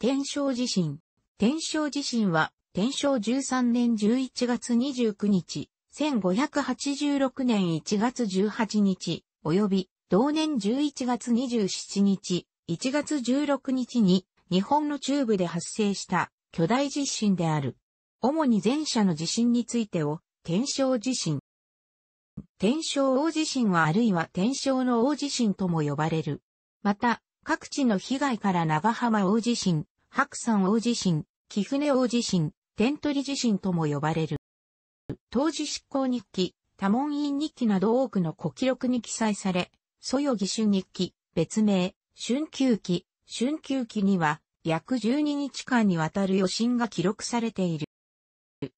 天正地震。天正地震は、天正13年11月29日、1586年1月18日、及び、同年11月27日、1月16日に、日本の中部で発生した巨大地震である。主に前者の地震についてを、天正地震。天正大地震はあるいは天正の大地震とも呼ばれる。また、各地の被害から長浜大地震、白山大地震、貴船大地震、天取地震とも呼ばれる。当時執行日記、多門院日記など多くの古記録に記載され、そよぎ春日記、別名、春休記、春休記には、約12日間にわたる余震が記録されている。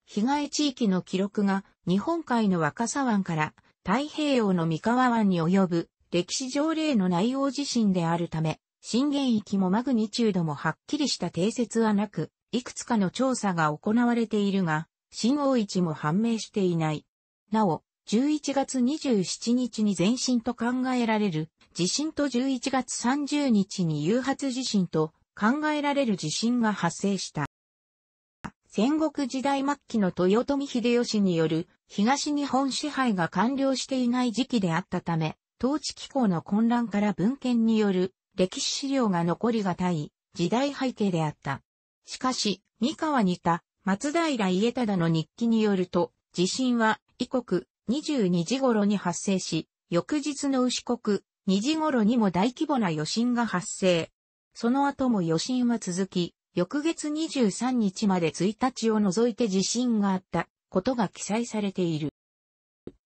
被害地域の記録が日本海の若狭湾から太平洋の三河湾に及ぶ歴史条例の内容地震であるため、震源域もマグニチュードもはっきりした定説はなく、いくつかの調査が行われているが、震央置も判明していない。なお、11月27日に前震と考えられる地震と11月30日に誘発地震と考えられる地震が発生した。戦国時代末期の豊臣秀吉による東日本支配が完了していない時期であったため、統治機構の混乱から文献による歴史資料が残りがたい時代背景であった。しかし、三河にいた松平家忠の日記によると、地震は異国22時頃に発生し、翌日の牛国2時頃にも大規模な余震が発生。その後も余震は続き、翌月23日まで1日を除いて地震があったことが記載されている。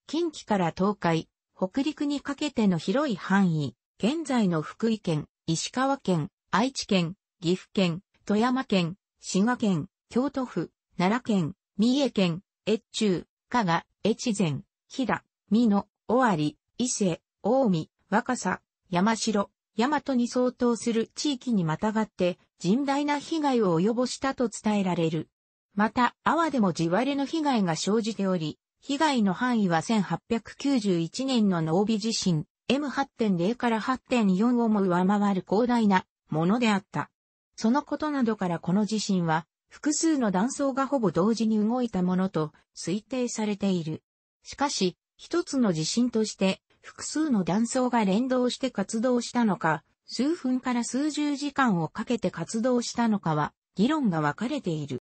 近畿から東海、北陸にかけての広い範囲、現在の福井県、石川県、愛知県、岐阜県、富山県、滋賀県、京都府、奈良県、三重県、越中、加賀、越前、飛騨、美濃、尾張、伊勢、大海、若狭、山城、大和に相当する地域にまたがって甚大な被害を及ぼしたと伝えられる。また、阿波でも地割れの被害が生じており、被害の範囲は1891年の濃尾地震、M8.0 から8.4をも上回る広大なものであった。そのことなどからこの地震は、複数の断層がほぼ同時に動いたものと推定されている。しかし、一つの地震として、複数の断層が連動して活動したのか、数分から数十時間をかけて活動したのかは、議論が分かれている。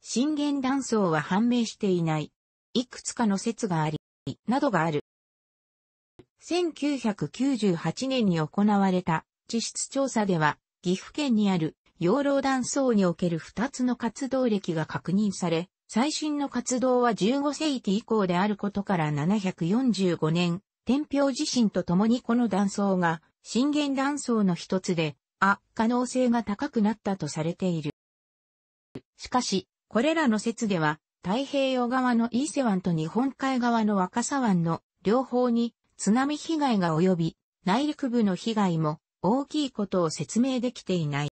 震源断層は判明していない。いくつかの説があり、などがある。1998年に行われた地質調査では、岐阜県にある養老断層における2つの活動歴が確認され、最新の活動は15世紀以降であることから745年、天平地震とともにこの断層が震源断層の一つで、あ、可能性が高くなったとされている。しかし、これらの説では、太平洋側の伊勢湾と日本海側の若狭湾の両方に津波被害が及び、内陸部の被害も大きいことを説明できていない。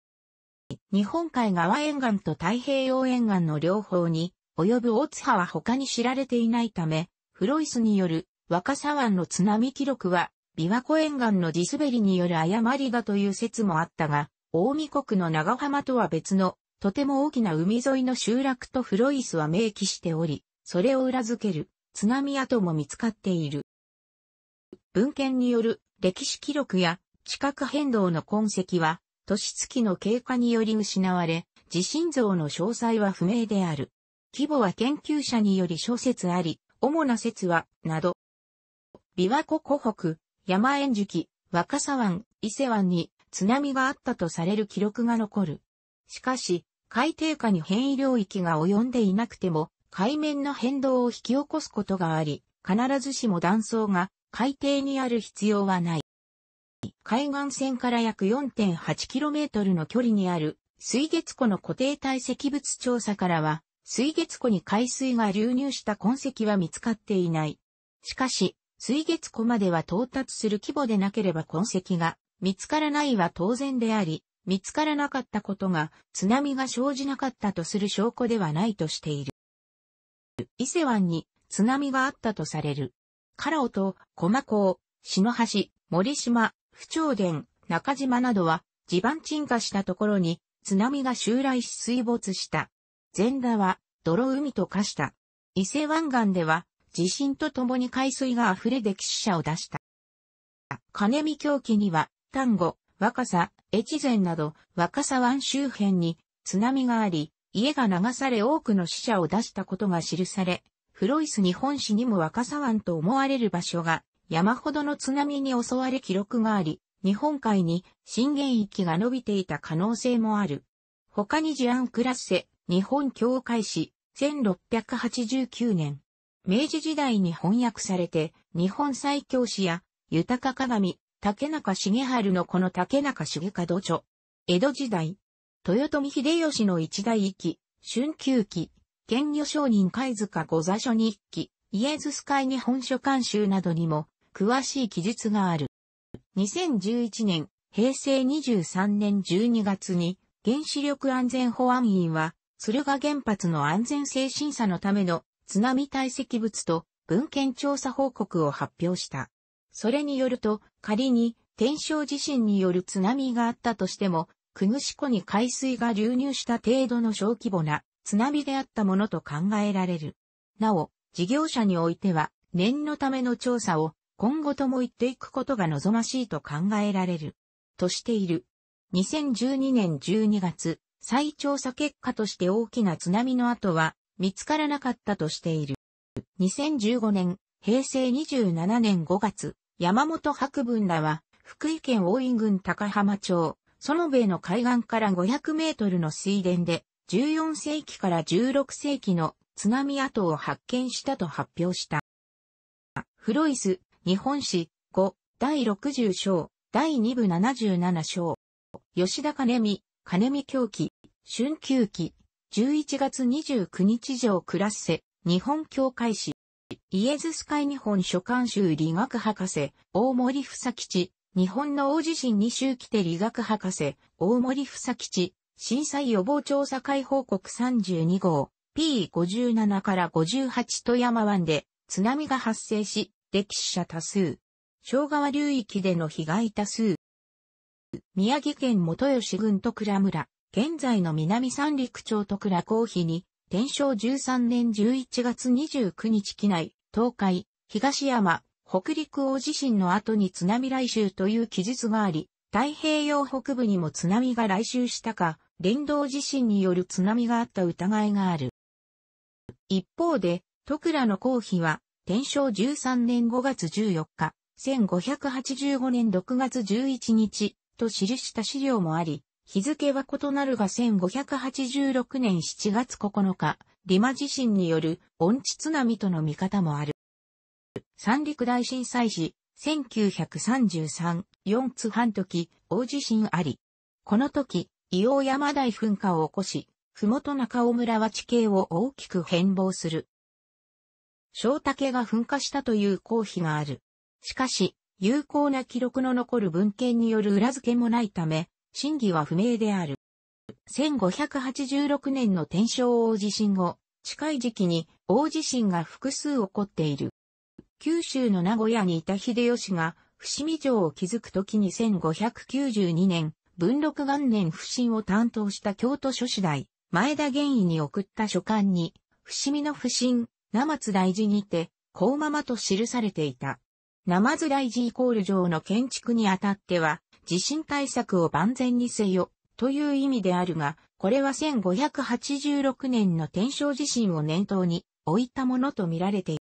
日本海側沿岸と太平洋沿岸の両方に及ぶ大津波は他に知られていないため、フロイスによる若狭湾の津波記録は、琵琶湖沿岸の地滑りによる誤りだという説もあったが、大見国の長浜とは別の、とても大きな海沿いの集落とフロイスは明記しており、それを裏付ける津波跡も見つかっている。文献による歴史記録や地殻変動の痕跡は、年月の経過により失われ、地震像の詳細は不明である。規模は研究者により諸説あり、主な説は、など。琵琶湖湖北、山縁樹、若狭湾、伊勢湾に津波があったとされる記録が残る。しかし、海底下に変異領域が及んでいなくても、海面の変動を引き起こすことがあり、必ずしも断層が海底にある必要はない。海岸線から約 4.8km の距離にある水月湖の固定体積物調査からは、水月湖に海水が流入した痕跡は見つかっていない。しかし、水月湖までは到達する規模でなければ痕跡が見つからないは当然であり、見つからなかったことが津波が生じなかったとする証拠ではないとしている。伊勢湾に津波があったとされるカラオと駒港、篠橋、森島、ウデン、中島などは地盤沈下したところに津波が襲来し水没した。全田は泥海と化した。伊勢湾岸では地震とともに海水が溢れ来死者を出した。金見狂気には丹後、若狭、越前など若狭湾周辺に津波があり、家が流され多くの死者を出したことが記され、フロイス日本史にも若狭湾と思われる場所が山ほどの津波に襲われ記録があり、日本海に震源域が伸びていた可能性もある。他にジアン・クラッセ、日本教会史、1689年。明治時代に翻訳されて、日本最強史や、豊鏡、竹中重春のこの竹中重門著。江戸時代、豊臣秀吉の一大域、春秋期、県女商人貝塚御座書日記、イエズス会日本書監修などにも、詳しい記述がある。2011年、平成23年12月に、原子力安全保安院は、鶴ヶ原発の安全性審査のための津波堆積物と文献調査報告を発表した。それによると、仮に天正地震による津波があったとしても、久ぐし湖に海水が流入した程度の小規模な津波であったものと考えられる。なお、事業者においては、念のための調査を今後とも言っていくことが望ましいと考えられる。としている。2012年12月、再調査結果として大きな津波の後は見つからなかったとしている。2015年、平成27年5月、山本博文らは、福井県大井郡高浜町、園部の海岸から500メートルの水田で、14世紀から16世紀の津波跡を発見したと発表した。フロイス、日本史、5、第60章、第2部77章。吉田兼美、兼美狂気、春休期、11月29日上クラッセ、日本教会史。イエズス会日本書館集理学博士、大森房吉、日本の大地震に周期で理学博士、大森房吉、震災予防調査会報告32号 P57 から58富山湾で津波が発生し、歴史者多数。昭川流域での被害多数。宮城県元吉郡と倉村、現在の南三陸町と倉公費に、天正13年11月29日期内、東海、東山、北陸大地震の後に津波来襲という記述があり、太平洋北部にも津波が来襲したか、連動地震による津波があった疑いがある。一方で、徳良の公費は、天正13年5月14日、1585年6月11日、と記した資料もあり、日付は異なるが1586年7月9日、リマ地震による温地津波との見方もある。三陸大震災時、1933、4津半時、大地震あり。この時、硫黄山大噴火を起こし、麓中尾村は地形を大きく変貌する。小竹が噴火したという公費がある。しかし、有効な記録の残る文献による裏付けもないため、真偽は不明である。1586年の天正大地震後、近い時期に大地震が複数起こっている。九州の名古屋にいた秀吉が、伏見城を築く時に1592年、文禄元年不審を担当した京都諸司代、前田玄義に送った書簡に、伏見の不審、生津大寺にて、こうままと記されていた。生津大寺イコール城の建築にあたっては、地震対策を万全にせよ、という意味であるが、これは1586年の天正地震を念頭に置いたものとみられてい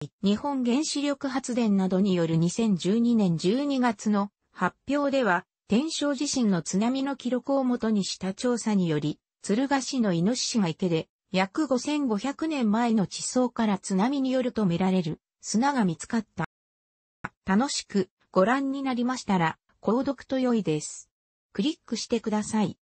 る。日本原子力発電などによる2012年12月の発表では、天正地震の津波の記録をもとにした調査により、鶴ヶ市のイノシシが池で、約5500年前の地層から津波によると見られる砂が見つかった。楽しくご覧になりましたら、購読と良いです。クリックしてください。